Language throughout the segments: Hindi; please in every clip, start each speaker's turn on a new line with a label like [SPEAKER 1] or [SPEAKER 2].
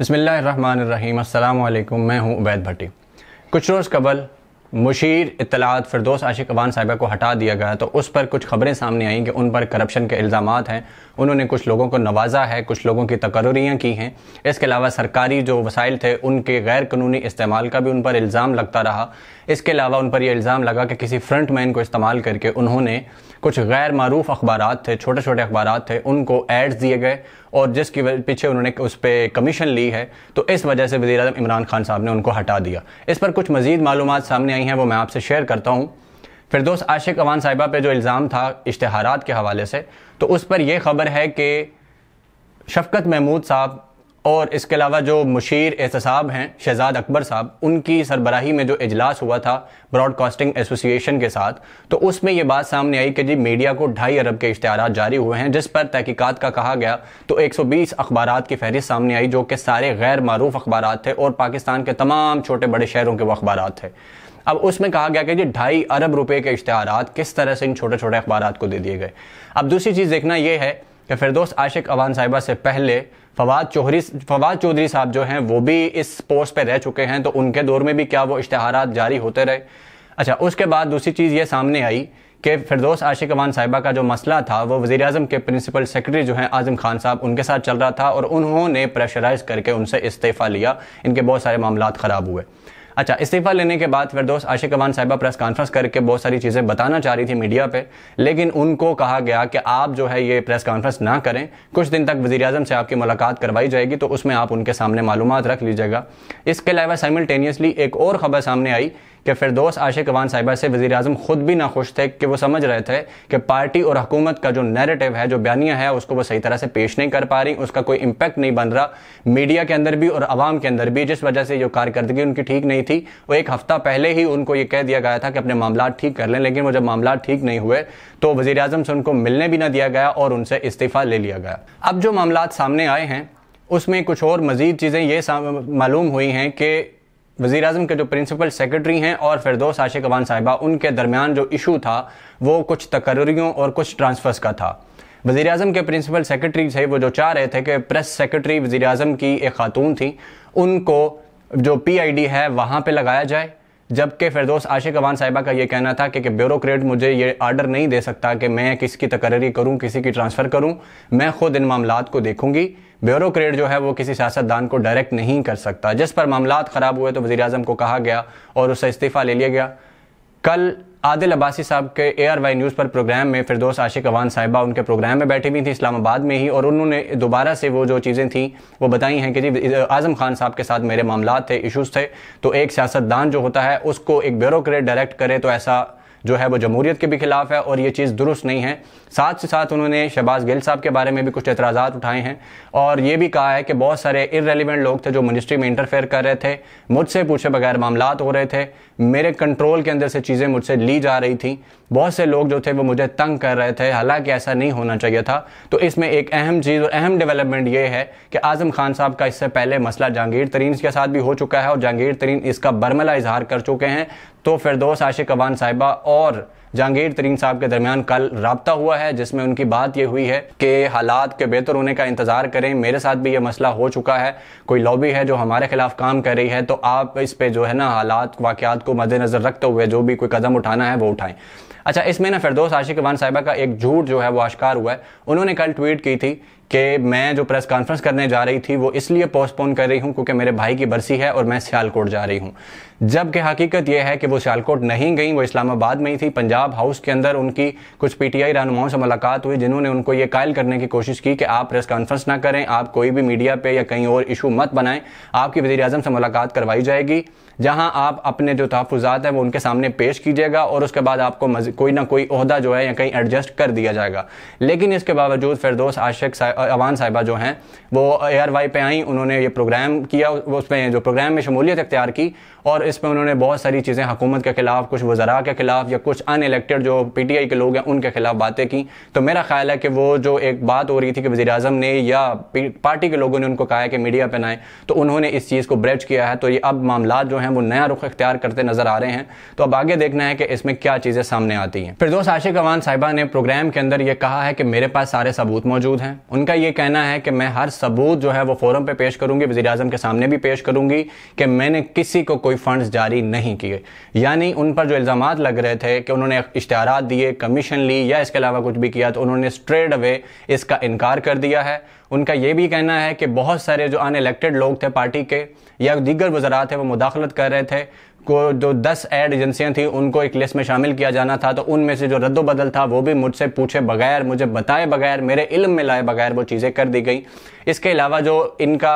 [SPEAKER 1] बसमिल मैं हूँ उबैद भट्टी कुछ रोज़ कबल मुशीर इतलात फिरदोस आशिक अवान साहिबा को हटा दिया गया तो उस पर कुछ खबरें सामने आई कि उन पर करप्शन के इल्ज़ाम हैं उन्होंने कुछ लोगों को नवाजा है कुछ लोगों की तकर्रियाँ की हैं इसके अलावा सरकारी जो वसाइल थे उनके गैर कानूनी इस्तेमाल का भी उन पर इल्ज़ाम लगता रहा इसके अलावा उन पर यह इल्ज़ाम लगा कि किसी फ्रंट मैन को इस्तेमाल करके उन्होंने कुछ गैर मरूफ अखबार थे छोटे छोटे अखबार थे उनको एड्स दिए गए और जिसकी पीछे उन्होंने उस पर कमीशन ली है तो इस वजह से वजी अजम इमरान खान साहब ने उनको हटा दिया इस पर कुछ मजीद मालूम सामने आई हैं वो मैं आपसे शेयर करता हूँ फिर दोस्त आशिक अवान साहिबा पे जो इल्ज़ाम था इश्तहारात के हवाले से तो उस पर यह खबर है कि शफकत महमूद साहब और इसके अलावा जो मुशीर एहतसाब हैं शहजाद अकबर साहब उनकी सरबराही में जो इजलास हुआ था ब्रॉडकास्टिंग एसोसिएशन के साथ तो उसमें यह बात सामने आई कि जी मीडिया को ढाई अरब के इश्तहार जारी हुए हैं जिस पर तहकीकत का कहा गया तो 120 अखबार की फहरिस्त सामने आई जो कि सारे गैर मरूफ अखबार थे और पाकिस्तान के तमाम छोटे बड़े शहरों के वो अखबार थे अब उसमें कहा गया कि जी ढाई अरब रुपए के इश्तहार किस तरह से इन छोटे छोटे अखबार को दे दिए गए अब दूसरी चीज़ देखना यह है कि फिरदोस आशिक अवान साहिबा से पहले फवाद चौधरी फवाद चौधरी साहब जो हैं वो भी इस पोस्ट पर रह चुके हैं तो उनके दौर में भी क्या वो इश्तहार जारी होते रहे अच्छा उसके बाद दूसरी चीज़ ये सामने आई कि फिरदोस आशिक अवान साहिबा का जो मसला था वो वजी अजम के प्रिंसिपल सेक्रेटरी जो हैं आजम खान साहब उनके साथ चल रहा था और उन्होंने प्रेशराइज करके उनसे इस्तीफ़ा लिया इनके बहुत सारे मामला ख़राब हुए अच्छा इस्तीफा लेने के बाद फिरदोस आशिक अवान साहिबा प्रेस कॉन्फ्रेंस करके बहुत सारी चीज़ें बताना चाह रही थी मीडिया पे लेकिन उनको कहा गया कि आप जो है ये प्रेस कॉन्फ्रेंस ना करें कुछ दिन तक वजी अजम से आपकी मुलाकात करवाई जाएगी तो उसमें आप उनके सामने मालूम रख लीजिएगा इसके अलावा साइमल्टेनियसली एक और खबर सामने आई कि फिरदोस आशिकवान साहिबा से वजी अजम खुद भी ना खुश थे कि वो समझ रहे थे कि पार्टी और हुकूमत का जो नैरेटिव है जो बयानियाँ है उसको वो सही तरह से पेश नहीं कर पा रही उसका कोई इम्पैक्ट नहीं बन रहा मीडिया के अंदर भी और आवाम के अंदर भी जिस वजह से जो कारकर्दगी उनकी ठीक नहीं थी वो एक हफ्ता पहले ही उनको ये कह दिया गया था कि अपने मामला ठीक कर लें लेकिन वो जब मामला ठीक नहीं हुए तो वजी अजम से उनको मिलने भी ना दिया गया और उनसे इस्तीफा ले लिया गया अब जो मामला सामने आए हैं उसमें कुछ और मज़ीद चीज़ें ये मालूम हुई हैं कि वज़ी अजम के जो प्रिंसिपल सेक्रेटरी हैं और फिरदोस आशिक अवान साहिबा उनके दरमियान जो इशू था वो कुछ तकर्रियों और कुछ ट्रांसफर्स का था वज़ी अजम के प्रिंसिपल सेक्रेटरी से वो जो चाह रहे थे कि प्रेस सेक्रेटरी वज़ी अजम की एक खातून थी उनको जो पी आई डी है वहाँ पर लगाया जाए जबकि फिरदौस आशिक अवान साहिबा का यह कहना था कि, कि ब्यूरोक्रेट मुझे ये आर्डर नहीं दे सकता कि मैं किसकी तकर्री करूं किसी की ट्रांसफ़र करूं मैं खुद इन मामला को देखूंगी ब्यूरोक्रेट जो है वो किसी सियासतदान को डायरेक्ट नहीं कर सकता जिस पर मामला ख़राब हुए तो वज़ी अजम को कहा गया और उससे इस्तीफ़ा ले लिया गया कल आदिल अब्बासी साहब के ए आर वाई न्यूज़ पर प्रोग्राम में फिरदोस आशिक अवान साहिबा उनके प्रोग्राम में बैठी हुई थी इस्लामाबाद में ही और उन्होंने दोबारा से वो जो चीज़ें थी वो बताई हैं कि जी आज़म खान साहब के साथ मेरे मामला थे इशूज़ थे तो एक सियासतदान जो होता है उसको एक ब्यूरोक्रेट डायरेक्ट करे तो ऐसा जो है वो जमहूरियत के भी खिलाफ है और ये चीज़ दुरुस्त नहीं है साथ ही साथ उन्होंने शहबाज गिल साहब के बारे में भी कुछ एतराज़ा उठाए हैं और ये भी कहा है कि बहुत सारे इरेलीवेंट लोग थे जो मिनिस्ट्री में इंटरफेयर कर रहे थे मुझसे पूछे बगैर मामला हो रहे थे मेरे कंट्रोल के अंदर से चीज़ें मुझसे ली जा रही थी बहुत से लोग जो थे वो मुझे तंग कर रहे थे हालांकि ऐसा नहीं होना चाहिए था तो इसमें एक अहम चीज़ और अहम डेवलपमेंट ये है कि आजम खान साहब का इससे पहले मसला जहांगीर तरीन के साथ भी हो चुका है और जहांगीर तरीन इसका बर्मला इजहार कर चुके हैं तो फिरदोस आशिक अबान साहिबा और जहांगीर तरीन साहब के दरमियान कल रबता हुआ है जिसमें उनकी बात यह हुई है कि हालात के बेहतर होने का इंतज़ार करें मेरे साथ भी यह मसला हो चुका है कोई लॉबी है जो हमारे खिलाफ काम कर रही है तो आप इस पर जो है ना हालात वाक़ात को मद्देनज़र रखते हुए जो भी कोई कदम उठाना है वो उठाएं अच्छा इसमें ना फिरदोस आशिकवान साहिबा का एक झूठ जो है वो आश्कार हुआ है उन्होंने कल ट्वीट की थी कि मैं जो प्रेस कॉन्फ्रेंस करने जा रही थी वो इसलिए पोस्टपोन कर रही हूँ क्योंकि मेरे भाई की बरसी है और मैं सियालकोट जा रही हूँ जबकि हकीकत यह है कि वो सियालकोट नहीं गई वो इस्लामाबाद में ही थी पंजाब हाउस के अंदर उनकी कुछ पीटीआई रहनुमाओं से मुलाकात हुई जिन्होंने उनको ये कायल करने की कोशिश की कि आप प्रेस कॉन्फ्रेंस ना करें आप कोई भी मीडिया पे या कहीं और इशू मत बनाएं आपकी वजी अजम से मुलाकात करवाई जाएगी जहां आप अपने जो तहफात हैं वो उनके सामने पेश कीजिएगा और उसके बाद आपको कोई ना कोई अहदा जो है या कहीं एडजस्ट कर दिया जाएगा लेकिन इसके बावजूद फिरदोस आशिक अवान साहिबा जो हैं वो ए आर वाई पर आई उन्होंने ये प्रोग्राम किया उसमें जो प्रोग्राम में शमूलियत अख्तियार की और इसमें उन्होंने बहुत सारी चीज़ें हुकूमत के खिलाफ कुछ वजरा के खिलाफ या कुछ अन इलेक्टेड जो पी टी आई के लोग हैं उनके खिलाफ बातें की तो मेरा ख्याल है कि वो जो एक बात हो रही थी कि वजी अजम ने या पार्टी के लोगों ने उनको कहा है कि मीडिया पर नाएं तो उन्होंने इस चीज़ को ब्रेच किया है तो ये अब मामला जो हैं वो नया रुख अख्तियार करते नज़र आ रहे हैं तो अब आगे देखना है कि इसमें क्या चीज़ें सामने आती आती हैं फिर दोस्त आशिक अवान साहिबा ने प्रोग्राम के अंदर ये कहा है कि मेरे पास सारे सबूत मौजूद हैं उनका ये कहना है कि मैं हर सबूत जो है वो फोरम पे पेश करूंगी वजी अजम के सामने भी पेश करूंगी कि मैंने किसी को कोई फंड जारी नहीं किए यानी उन पर जो इल्ज़ाम लग रहे थे कि उन्होंने इश्तारा दिए कमीशन ली या इसके अलावा कुछ भी किया तो उन्होंने स्ट्रेट अवे इसका इनकार कर दिया है उनका यह भी कहना है कि बहुत सारे जो अनइलेक्टेड लोग थे पार्टी के या दीगर वजरात थे वो मुदाखलत कर रहे थे को जो दस एड एजेंसियां थी उनको एक लिस्ट में शामिल किया जाना था तो उनमें से जो रद्दोबदल था वो भी मुझसे पूछे बगैर मुझे बताए बगैर मेरे इल्म में लाए बगैर वो चीज़ें कर दी गई इसके अलावा जो इनका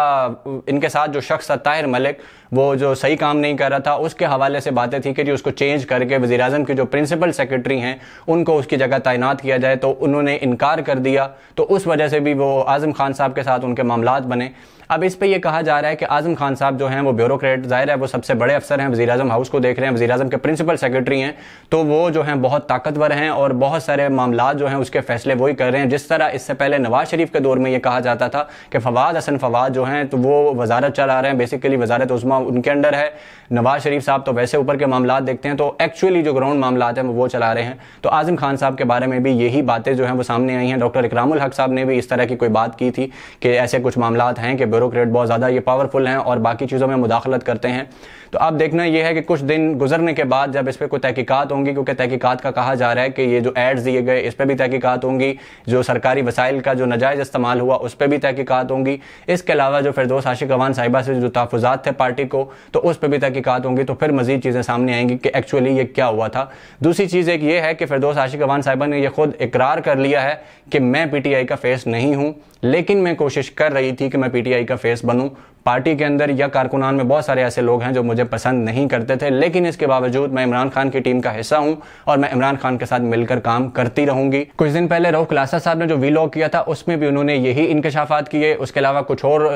[SPEAKER 1] इनके साथ जो शख्स था ताहिर मलिक वो जो सही काम नहीं कर रहा था उसके हवाले से बातें थी कि जी उसको चेंज करके वजी अजम के जो प्रिंसिपल सेक्रेटरी हैं उनको उसकी जगह तैनात किया जाए तो उन्होंने इनकार कर दिया तो उस वजह से भी वो आज़म खान साहब के साथ उनके मामला बने अब इस पर यह कहा जा रहा है कि आजम खान साहब जो हैं वो ब्यूरोक्रेट जाहिर है वो सबसे बड़े अफसर हैं वजी अजम हाउस को देख रहे हैं वजी अजम के प्रिंसिपल सेक्रेटरी हैं तो वो जो हैं बहुत ताकतवर हैं और बहुत सारे मामला जो हैं उसके फैसले वही कर रहे हैं जिस तरह इससे पहले नवाज शरीफ के दौर में ये कहा जाता था कि फवाद हसन फवाद जो हैं तो वो वजारत चला रहे हैं बेसिकली वजारत उजमा उनके अंडर है नवाज शरीफ साहब तो वैसे ऊपर के मामला देखते हैं तो एक्चुअली जो ग्राउंड मामला हैं वो चला रहे हैं तो आजम खान साहब के बारे में भी यही बातें जो हैं वो सामने आई हैं डॉक्टर इकरामुल हक साहब ने भी इस तरह की कोई बात की थी कि ऐसे कुछ मामला हैं कि ब्यूरोक्रेट बहुत ज़्यादा ये पावरफुल हैं और बाकी चीज़ों में मुदाखलत करते हैं तो अब देखना यह है कि कुछ दिन गुजरने के बाद जब इस पर कोई तहकीकत होंगी क्योंकि तहकीकत का कहा जा रहा है कि ये जो एड्स दिए गए इस पर भी तहकीकत होंगी जो सरकारी वसाइल का जो नजायज़ इस्तेमाल हुआ उस पर भी तहकीकत होंगी इसके अलावा जो फिरदोस आशिक अवान साहिबा से जो तहफात थे पार्टी को तो उस पर भी तहकीकत होंगी तो फिर मजीद चीज़ें सामने आएंगी कि एक्चुअली ये क्या हुआ था दूसरी चीज़ एक ये है कि फिरदोस आशिक अवान साहिबा ने यह खुद इकरार कर लिया है कि मैं पी टी आई का फेस नहीं हूँ लेकिन मैं कोशिश कर रही थी कि मैं पीटीआई का फेस बनूं पार्टी के अंदर या कारकुनान में बहुत सारे ऐसे लोग हैं जो मुझे पसंद नहीं करते थे लेकिन इसके बावजूद मैं इमरान खान की टीम का हिस्सा हूं और मैं इमरान खान के साथ मिलकर काम करती रहूंगी कुछ दिन पहले रोह खुलासा साहब ने जो वीलॉग किया था उसमें भी उन्होंने यही इंकशाफात किए उसके अलावा कुछ और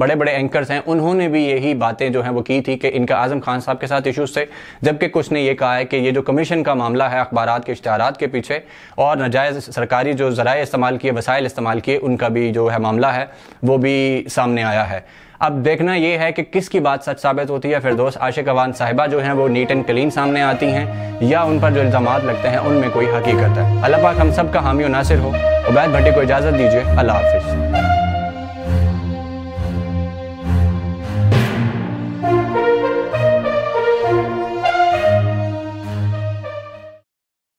[SPEAKER 1] बड़े बड़े एंकर्स हैं उन्होंने भी यही बातें जो हैं वो की थी कि इनका आजम खान साहब के साथ इशूज़ थे जबकि कुछ ने यह कहा है कि ये जो कमीशन का मामला है अखबार के इश्तार के पीछे और नजायज सरकारी जो ज़रा इस्तेमाल किए वसाइल इस्तेमाल किए उनका भी जो है मामला है वो भी सामने आया है अब देखना ये है कि किसकी बात सच साबित होती है फिर दोस्त आशिक अवान साहिबा जो हैं वो नीट एंड क्लीन सामने आती हैं या उन पर जो इल्ज़ाम लगते हैं उनमें कोई हकीकत है अल्लाह पाक हम सब का हामी नासिर हो उबैद भट्टी को इजाज़त दीजिए अल्लाह हाफिज़